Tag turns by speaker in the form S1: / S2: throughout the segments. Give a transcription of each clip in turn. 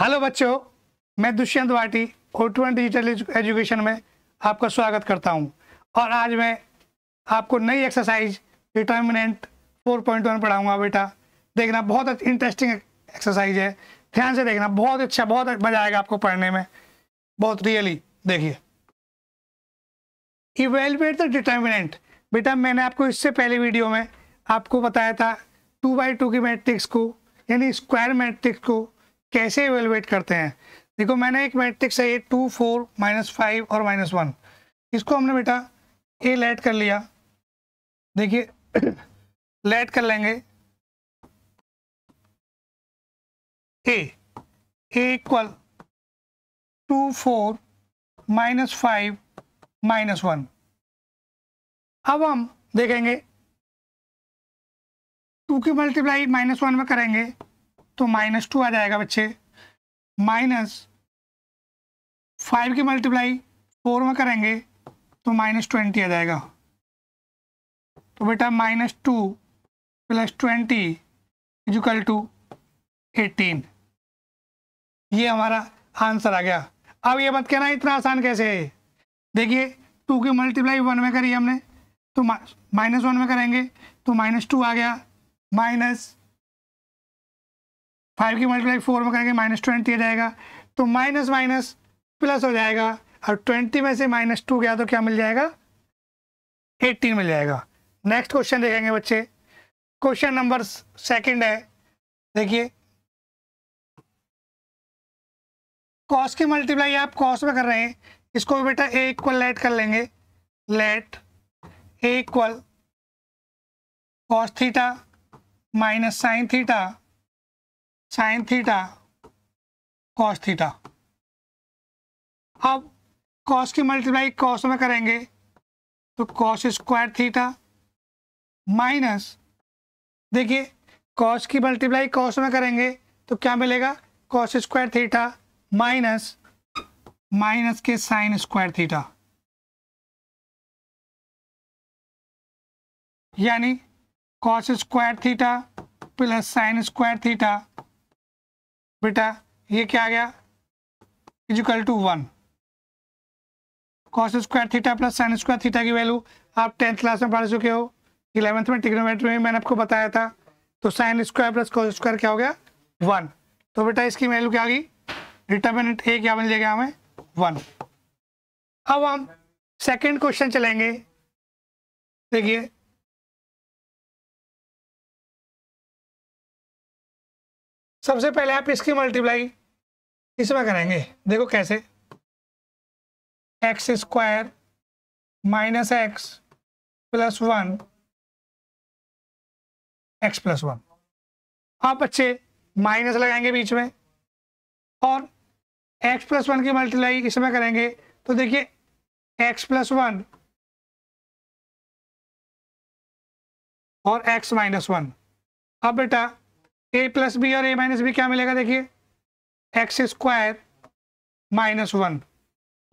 S1: hello बच्चों मैं दुष्यंत वाटी ओटवन डिजिटल एजुकेशन में आपका स्वागत करता हूं और आज मैं आपको नई एक्सरसाइज डिटर्मिनेंट 4.1 पढ़ाऊंगा बेटा देखना बहुत इंटरेस्टिंग एक्सरसाइज है ध्यान से देखना बहुत अच्छा बहुत मज़ा आएगा आपको पढ़ने में बहुत रियली देखिए इवेलुएट द डिटर्मिनेंट बेटा मैंने आपको इससे पहले वीडियो में आपको बताया था टू बाई टू की मैट्रिक्स को यानी स्क्वायर मैट्रिक्स को कैसे एवेलुएट करते हैं देखो मैंने एक मैट्रिक्स है ये टू फोर माइनस फाइव और माइनस वन
S2: इसको हमने बेटा ए लेट कर लिया देखिए लेट कर लेंगे A A equal to four minus five minus one अब हम देखेंगे
S1: टू की मल्टीप्लाई माइनस वन में करेंगे तो माइनस टू आ जाएगा बच्चे माइनस फाइव की मल्टीप्लाई फोर में करेंगे तो माइनस ट्वेंटी आ जाएगा तो बेटा minus two plus twenty equal to eighteen ये हमारा आंसर आ गया अब ये बात कहना इतना आसान कैसे है देखिए टू की मल्टीप्लाई वन में करी हमने तो माइनस वन में करेंगे तो माइनस टू आ गया माइनस फाइव की मल्टीप्लाई फोर में करेंगे माइनस ट्वेंटी आ जाएगा तो माइनस माइनस प्लस हो जाएगा और ट्वेंटी में से माइनस टू गया तो क्या मिल जाएगा एट्टीन मिल जाएगा नेक्स्ट क्वेश्चन देखेंगे बच्चे क्वेश्चन नंबर सेकंड है देखिए कॉस की मल्टीप्लाई आप कॉस में कर रहे हैं इसको भी बेटा ए इक्वल लेट कर लेंगे let A equal cos theta minus sine theta sine theta cos theta अब कॉस की मल्टीप्लाई कॉस में करेंगे तो कॉस स्क्वायर थीटा माइनस देखिए कॉस की मल्टीप्लाई कॉस में करेंगे तो क्या मिलेगा cos square
S2: theta minus minus के साइन स्क्वायर थीटा यानी cos square theta plus sine square theta बेटा
S1: ये क्या आ गया equal to one cos square theta plus sine square theta की वैल्यू आप टेंथ क्लास में पढ़ चुके हो इलेवंथ में टिग्नोमेट्री में मैंने आपको बताया था तो sine square plus cos square क्या हो गया वन तो बेटा इसकी वैल्यू क्या आ गई डिटर्मिनेंट ए क्या मिल जाएगा हमें वन अब हम
S2: सेकेंड क्वेश्चन चलेंगे देखिए सबसे पहले आप इसकी मल्टीप्लाई इसमें करेंगे देखो कैसे x square minus x plus one x plus one आप बच्चे माइनस लगाएंगे बीच में और एक्स प्लस वन की मल्टीप्लाई इसमें करेंगे तो देखिए एक्स प्लस वन और एक्स माइनस वन अब बेटा ए प्लस बी और ए माइनस बी क्या मिलेगा देखिए
S1: x square minus one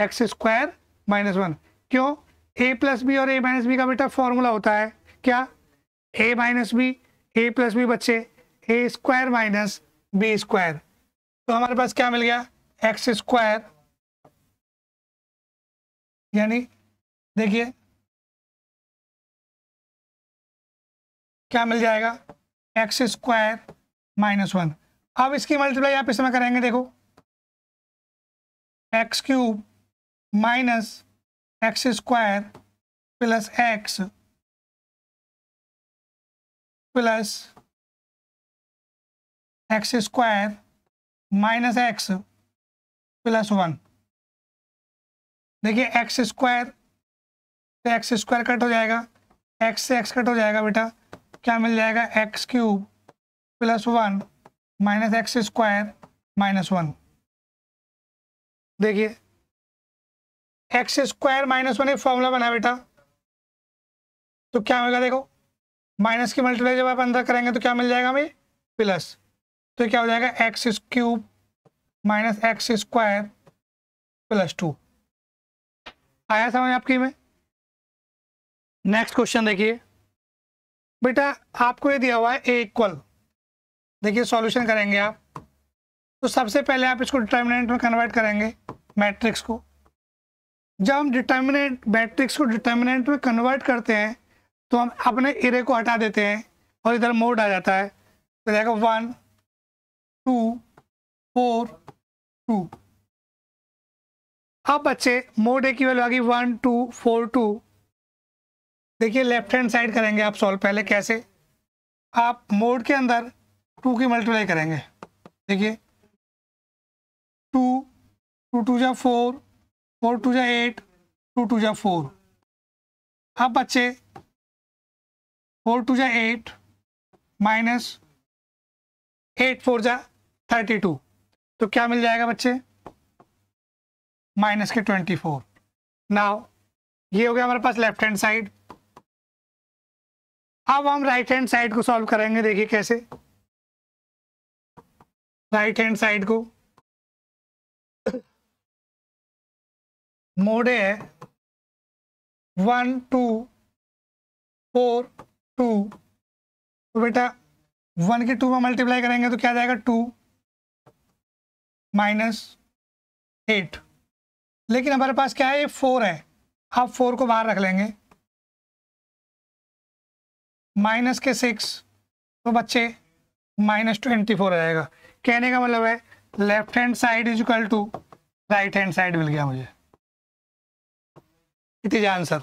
S1: x square minus one क्यों ए प्लस बी और ए माइनस बी का बेटा फॉर्मूला होता है क्या A minus B A plus B बच्चे A square minus B square तो हमारे पास
S2: क्या मिल गया एक्स स्क्वायर यानी देखिए क्या मिल जाएगा एक्स स्क्वायर माइनस वन अब इसकी मल्टीप्लाई आप इस समय करेंगे देखो x cube minus x square plus x plus x square minus x plus one देखिए एक्स स्क्वायर
S1: से एक्स स्क्वायर कट हो जाएगा एक्स से एक्स कट हो जाएगा बेटा क्या मिल जाएगा x cube plus one minus x square minus one
S2: देखिए एक्स स्क्वायर माइनस वन एक फॉर्मूला बना बेटा तो क्या होगा देखो माइनस की मल्टीप्लाई
S1: जब आप अंदर करेंगे तो क्या मिल जाएगा हमें प्लस तो क्या हो जाएगा x cube minus x square plus two आया समझ आपकी में नेक्स्ट क्वेश्चन देखिए बेटा आपको ये दिया हुआ है ए इक्वल देखिए सॉल्यूशन करेंगे आप तो सबसे पहले आप इसको डिटर्मिनेंट में कन्वर्ट करेंगे मैट्रिक्स को जब हम डिटर्मिनेंट मैट्रिक्स को डिटर्मिनेंट में कन्वर्ट करते हैं तो हम अपने इरे को हटा देते हैं और इधर मोड आ जाता है तो जाएगा वन टू फोर टू अब बच्चे मोड ए की वैल्यू आ गई वन टू फोर टू देखिए लेफ्ट हैंड साइड करेंगे आप सॉल्व पहले कैसे आप मोड के अंदर टू की मल्टीप्लाई करेंगे देखिए
S2: टू टू टू जा फोर फोर टू जा एट टू टू जा फोर अब बच्चे फोर टू जा एट माइनस एट फोर जा थर्टी टू तो
S1: क्या मिल जाएगा बच्चे माइनस के ट्वेंटी फोर नाव ये हो गया हमारे पास लेफ्ट हैंड साइड अब हम राइट हैंड साइड को
S2: सॉल्व करेंगे देखिए कैसे राइट हैंड साइड को मोड है वन टू फोर टू तो बेटा वन के टू में मल्टीप्लाई करेंगे तो क्या जाएगा टू माइनस एट लेकिन हमारे पास क्या है ये फोर है आप फोर को बाहर रख लेंगे माइनस के सिक्स
S1: तो बच्चे माइनस ट्वेंटी फोर आ जाएगा कहने का मतलब है left hand side is equal to right hand side मिल गया मुझे इट इज आंसर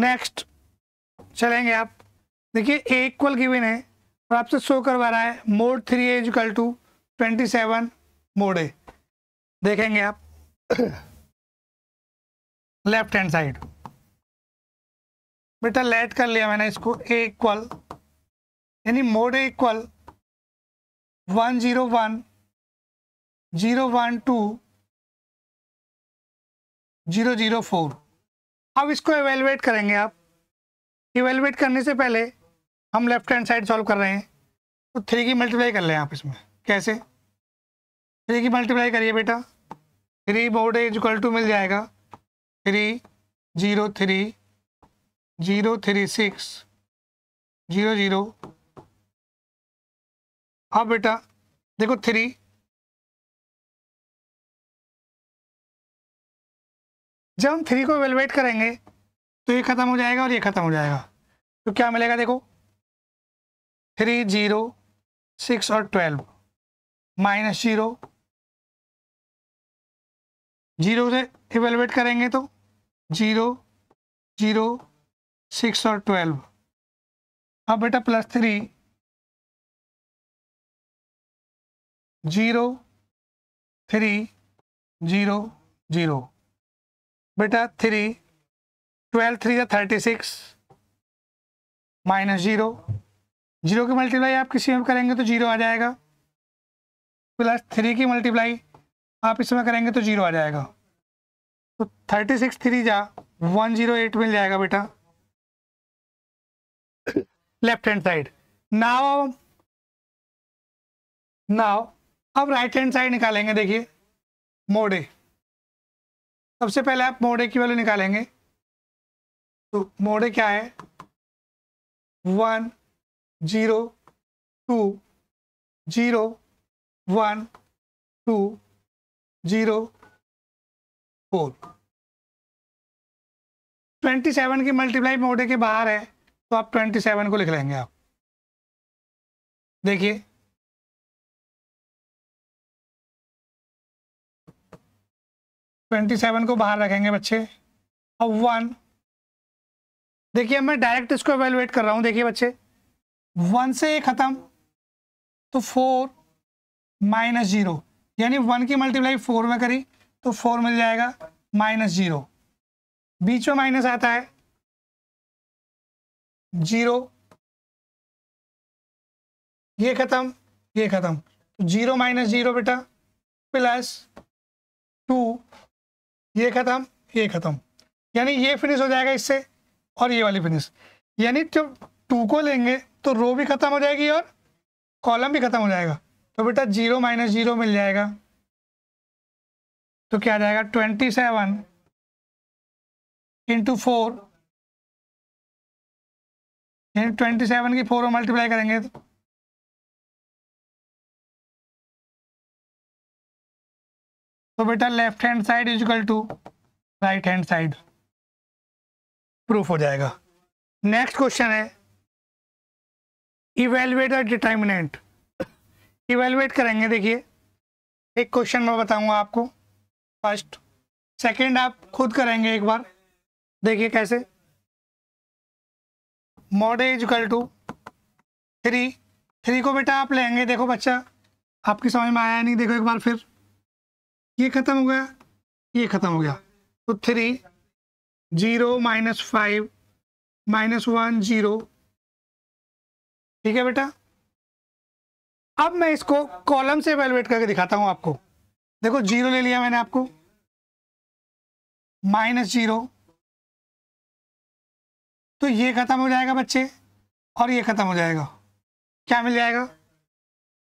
S1: नेक्स्ट चलेंगे आप देखिए ए इक्वल गिवन है और आपसे शो करवा रहा है mod three A equal to twenty seven mod A देखेंगे आप लेफ्ट हैंड साइड बेटा लेट कर लिया मैंने इसको ए इक्वल
S2: यानी mod A equal one zero one zero one two zero zero four अब इसको एवेलुएट करेंगे आप एवेलुएट करने से पहले हम लेफ्ट
S1: हैंड साइड सॉल्व कर रहे हैं तो थ्री की मल्टीप्लाई कर लें आप इसमें कैसे थ्री की मल्टीप्लाई करिए बेटा three board is equal to मिल जाएगा three
S2: zero three zero three six zero zero अब हाँ बेटा देखो थ्री जब हम थ्री को वेलवेट करेंगे तो ये ख़त्म हो जाएगा और ये ख़त्म हो जाएगा तो क्या मिलेगा देखो थ्री जीरो सिक्स और ट्वेल्व माइनस जीरो जीरो से इवेलुएट करेंगे तो जीरो जीरो सिक्स और ट्वेल्व अब बेटा plus three zero three zero zero बेटा थ्री
S1: ट्वेल्व थ्री या thirty six minus zero zero की मल्टीप्लाई आप किसी में करेंगे तो जीरो आ जाएगा प्लस थ्री की मल्टीप्लाई आप इसमें करेंगे तो जीरो आ जाएगा तो थर्टी सिक्स थ्री जा वन जीरो एट मिल जाएगा बेटा left hand side now now अब राइट हैंड साइड निकालेंगे
S2: देखिए मोड़े सबसे पहले आप मोड़े की वैल्यू निकालेंगे तो मोड़े क्या है one zero two zero one two zero four twenty seven की मल्टीप्लाई मोड़े के बाहर है तो आप ट्वेंटी सेवन को लिख लेंगे आप देखिए ट्वेंटी सेवन को बाहर रखेंगे बच्चे अब
S1: वन देखिए मैं डायरेक्ट इसको एवेलुएट कर रहा हूँ देखिए बच्चे वन से ये ख़त्म तो फोर माइनस जीरो यानी वन की मल्टीप्लाई फोर में करी तो फोर मिल जाएगा माइनस जीरो बीच
S2: में माइनस आता है जीरो ये ख़त्म ये ख़त्म तो जीरो माइनस जीरो बेटा
S1: प्लस टू ये ख़त्म ये ख़त्म यानी ये फिनिश हो जाएगा इससे और ये वाली फिनिश यानी जब टू को लेंगे तो रो भी ख़त्म हो जाएगी और कॉलम भी ख़त्म हो जाएगा तो बेटा जीरो माइनस जीरो मिल जाएगा
S2: तो क्या आ जाएगा ट्वेंटी सेवन इंटू फोर यानी ट्वेंटी सेवन की फोर मल्टीप्लाई करेंगे तो तो बेटा left hand side equal to right hand side proof हो जाएगा नेक्स्ट क्वेश्चन है
S1: इवेलुएट द डिटर्मिनेंट इवेलुएट करेंगे देखिए एक क्वेश्चन मैं बताऊंगा आपको फर्स्ट सेकंड आप खुद करेंगे एक बार देखिए कैसे mod A equal to three three को बेटा आप लेंगे देखो बच्चा आपकी समझ में आया नहीं देखो एक बार फिर ये खत्म हो गया ये खत्म हो गया तो three zero minus five minus one zero ठीक है बेटा अब मैं इसको कॉलम से एवेलुएट करके दिखाता हूं आपको
S2: देखो जीरो ले लिया मैंने आपको माइनस जीरो तो ये खत्म हो जाएगा बच्चे और ये खत्म हो जाएगा क्या मिल जाएगा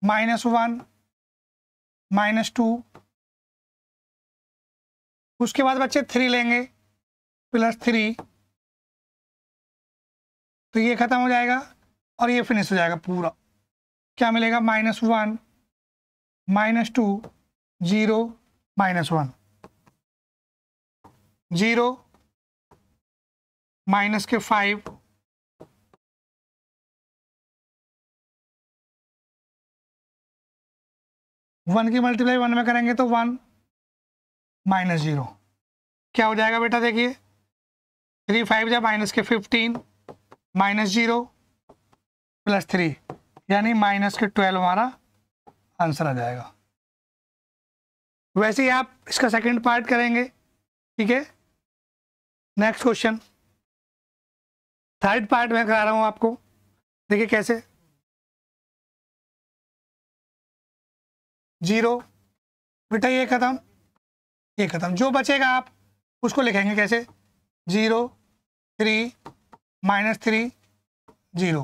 S2: माइनस वन माइनस टू उसके बाद बच्चे थ्री लेंगे प्लस थ्री तो ये ख़त्म हो जाएगा और ये
S1: फिनिश हो जाएगा पूरा क्या मिलेगा minus one minus two
S2: zero minus one zero minus के फाइव वन की मल्टीप्लाई वन में करेंगे तो वन माइनस जीरो क्या हो जाएगा बेटा देखिए
S1: थ्री फाइव जा माइनस के fifteen minus zero plus three यानी माइनस के ट्वेल्व हमारा आंसर आ जाएगा वैसे ही आप इसका सेकंड पार्ट करेंगे ठीक है
S2: नेक्स्ट क्वेश्चन थर्ड पार्ट में करा रहा हूँ आपको देखिए कैसे जीरो बेटा ये खत्म ये खत्म जो बचेगा आप उसको लिखेंगे कैसे zero three minus three zero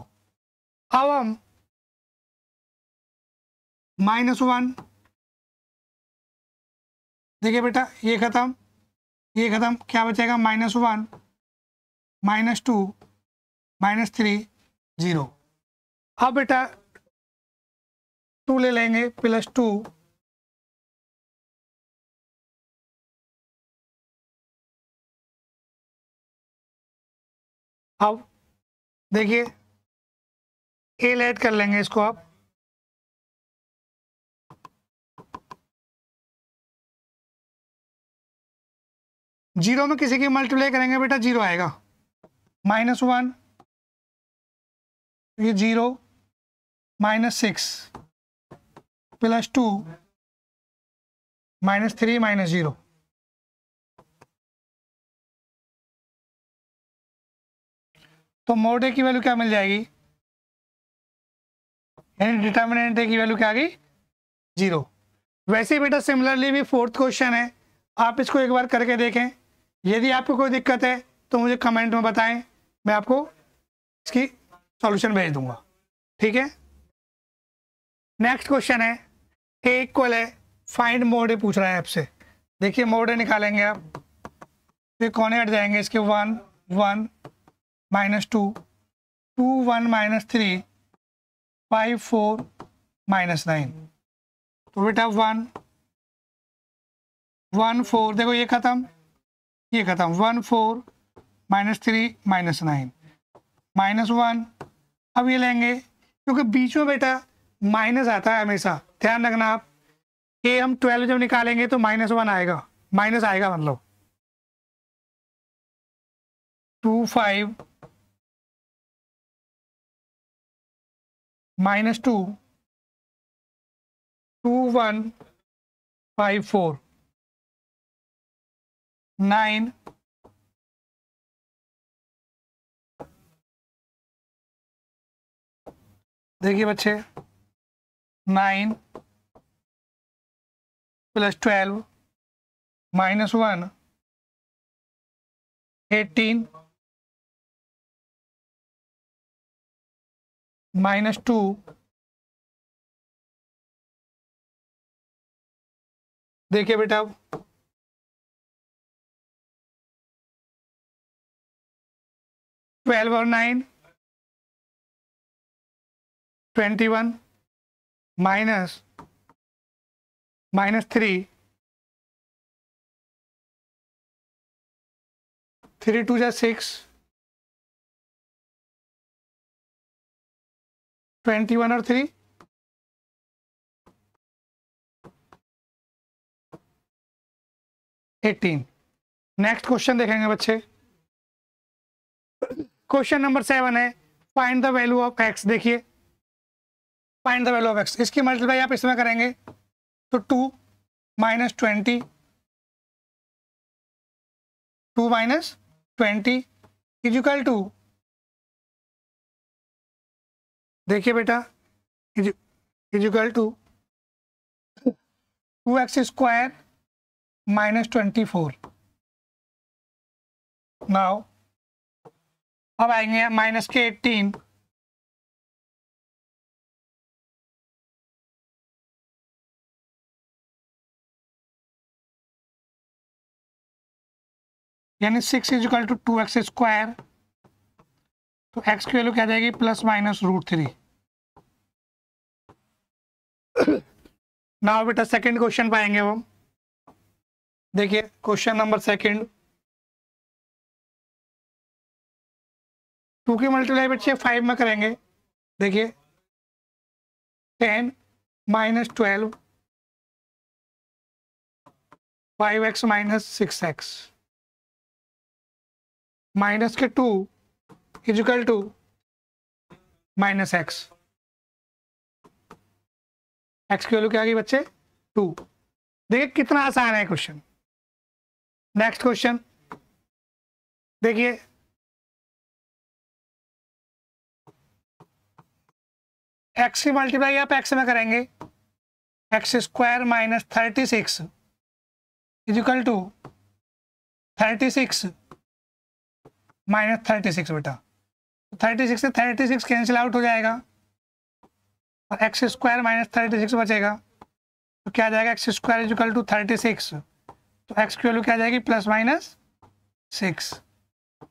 S2: अब हम माइनस वन देखिए बेटा ये ख़त्म ये ख़त्म क्या बचेगा minus one minus two minus three zero अब बेटा टू ले लेंगे प्लस टू अब देखिए एल ऐड कर लेंगे इसको आप जीरो में किसी की मल्टीप्लाई करेंगे बेटा जीरो आएगा माइनस वन तो ये zero minus six plus two minus three minus zero तो मोड ए की वैल्यू क्या मिल जाएगी यानी डिटर्मिनेंट ए की वैल्यू क्या आ गई जीरो वैसे ही बेटा
S1: सिमिलरली भी फोर्थ क्वेश्चन है आप इसको एक बार करके देखें यदि आपको कोई दिक्कत है तो मुझे कमेंट में बताएं मैं आपको इसकी सॉल्यूशन भेज दूंगा ठीक है नेक्स्ट क्वेश्चन है ए इक्वल है फाइंड मोड ए पूछ रहा है आपसे देखिए मोड ए निकालेंगे आप फिर कोने हट जाएंगे इसके one one minus two two one minus three five four minus nine तो बेटा वन वन फोर देखो ये ख़त्म ये ख़त्म one four minus three minus nine minus one अब ये लेंगे क्योंकि बीच में बेटा माइनस आता है हमेशा ध्यान रखना आप ए हम ट्वेल्व
S2: जब निकालेंगे तो माइनस वन आएगा माइनस आएगा मतलब two five minus two two one five four nine देखिए बच्चे nine plus twelve minus one eighteen minus two देखिए बेटा ट्वेल्व और nine twenty one minus minus three three two या सिक्स वन और थ्री एटीन नेक्स्ट क्वेश्चन देखेंगे बच्चे
S1: question number seven है find the value of x देखिए
S2: find the value of x इसकी मल्टीप्लाई आप इसमें करेंगे तो two minus twenty to minus twenty equal to देखिए बेटा equal to two x square minus twenty four now अब आएंगे माइनस के एटीन यानी six equal to two x square तो एक्स की वैल्यू क्या जाएगी plus minus root three now बेटा सेकंड क्वेश्चन पाएंगे हम देखिए क्वेश्चन नंबर सेकंड टू की मल्टीप्लाई बच्चे फाइव में करेंगे देखिए ten minus twelve five x minus six x minus के two is equal to minus x x की वैल्यू क्या आ गई बच्चे टू देखिए कितना आसान है क्वेश्चन नेक्स्ट क्वेश्चन देखिए एक्स की मल्टीप्लाई आप एक्स में करेंगे x square minus thirty
S1: six equal to thirty six minus thirty six बेटा थर्टी सिक्स से थर्टी सिक्स कैंसिल आउट हो जाएगा और x square minus thirty six बचेगा तो क्या जाएगा x square equal to thirty six तो एक्स की वैल्यू क्या जाएगी plus minus six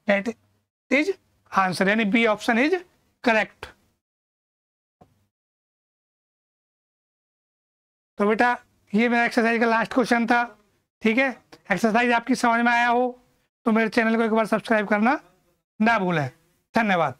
S2: that is answer यानी बी ऑप्शन इज करेक्ट तो बेटा ये मेरा एक्सरसाइज का
S1: लास्ट क्वेश्चन था ठीक है एक्सरसाइज आपकी समझ में आया हो तो मेरे चैनल को एक बार सब्सक्राइब करना ना भूलें धन्यवाद